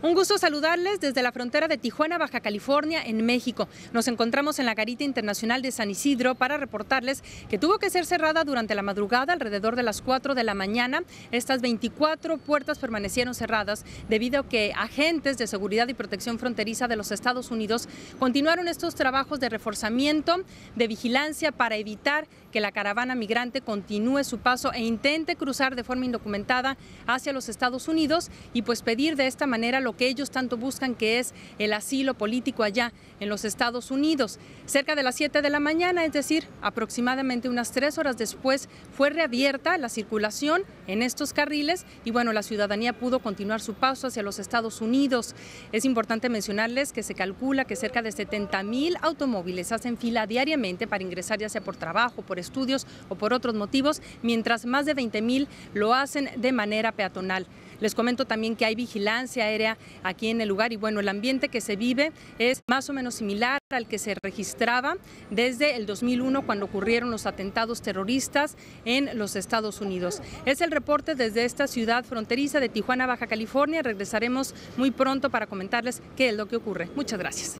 Un gusto saludarles desde la frontera de Tijuana, Baja California, en México. Nos encontramos en la Garita Internacional de San Isidro para reportarles que tuvo que ser cerrada durante la madrugada, alrededor de las 4 de la mañana. Estas 24 puertas permanecieron cerradas debido a que agentes de seguridad y protección fronteriza de los Estados Unidos continuaron estos trabajos de reforzamiento, de vigilancia para evitar que la caravana migrante continúe su paso e intente cruzar de forma indocumentada hacia los Estados Unidos y pues pedir de esta manera lo que ellos tanto buscan, que es el asilo político allá en los Estados Unidos. Cerca de las 7 de la mañana, es decir, aproximadamente unas tres horas después, fue reabierta la circulación en estos carriles y bueno, la ciudadanía pudo continuar su paso hacia los Estados Unidos. Es importante mencionarles que se calcula que cerca de 70 mil automóviles hacen fila diariamente para ingresar ya sea por trabajo, por estudios o por otros motivos, mientras más de 20 mil lo hacen de manera peatonal. Les comento también que hay vigilancia aérea aquí en el lugar y bueno, el ambiente que se vive es más o menos similar al que se registraba desde el 2001 cuando ocurrieron los atentados terroristas en los Estados Unidos. Es el reporte desde esta ciudad fronteriza de Tijuana, Baja California. Regresaremos muy pronto para comentarles qué es lo que ocurre. Muchas gracias.